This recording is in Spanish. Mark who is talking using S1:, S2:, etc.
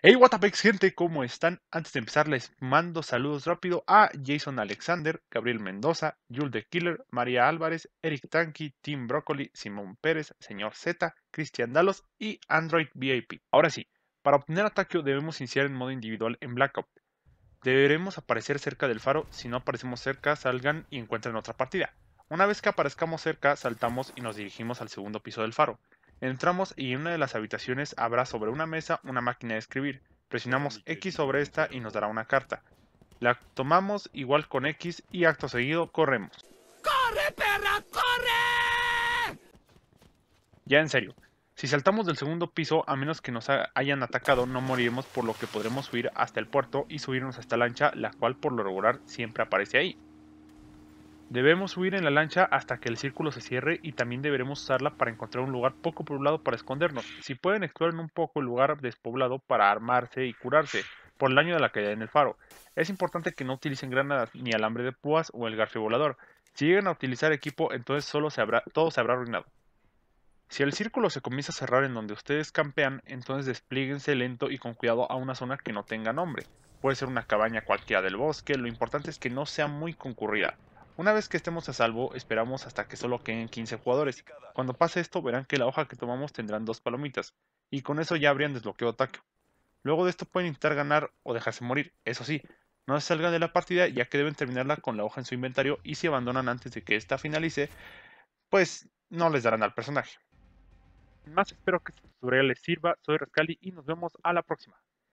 S1: Hey, what up, gente, ¿cómo están? Antes de empezar, les mando saludos rápido a Jason Alexander, Gabriel Mendoza, Jules de Killer, María Álvarez, Eric Tanqui, Tim Broccoli, Simón Pérez, Señor Z, Cristian Dalos y Android VIP. Ahora sí, para obtener ataque debemos iniciar en modo individual en Blackout. Deberemos aparecer cerca del faro, si no aparecemos cerca, salgan y encuentren otra partida. Una vez que aparezcamos cerca, saltamos y nos dirigimos al segundo piso del faro. Entramos y en una de las habitaciones habrá sobre una mesa una máquina de escribir. Presionamos X sobre esta y nos dará una carta. La tomamos igual con X y acto seguido corremos.
S2: ¡Corre, perra, corre!
S1: Ya en serio, si saltamos del segundo piso, a menos que nos hayan atacado, no moriremos por lo que podremos subir hasta el puerto y subirnos hasta la lancha, la cual por lo regular siempre aparece ahí. Debemos huir en la lancha hasta que el círculo se cierre y también deberemos usarla para encontrar un lugar poco poblado para escondernos. Si pueden, explorar un poco el lugar despoblado para armarse y curarse por el daño de la caída en el faro. Es importante que no utilicen granadas ni alambre de púas o el garfio volador. Si llegan a utilizar equipo, entonces solo se habrá, todo se habrá arruinado. Si el círculo se comienza a cerrar en donde ustedes campean, entonces desplíguense lento y con cuidado a una zona que no tenga nombre. Puede ser una cabaña cualquiera del bosque, lo importante es que no sea muy concurrida. Una vez que estemos a salvo, esperamos hasta que solo queden 15 jugadores. Cuando pase esto, verán que la hoja que tomamos tendrán dos palomitas, y con eso ya habrían desbloqueado ataque. Luego de esto pueden intentar ganar o dejarse morir, eso sí, no salgan de la partida ya que deben terminarla con la hoja en su inventario y si abandonan antes de que esta finalice, pues no les darán al personaje. Más espero que este tutorial les sirva, soy Rascali y nos vemos a la
S2: próxima.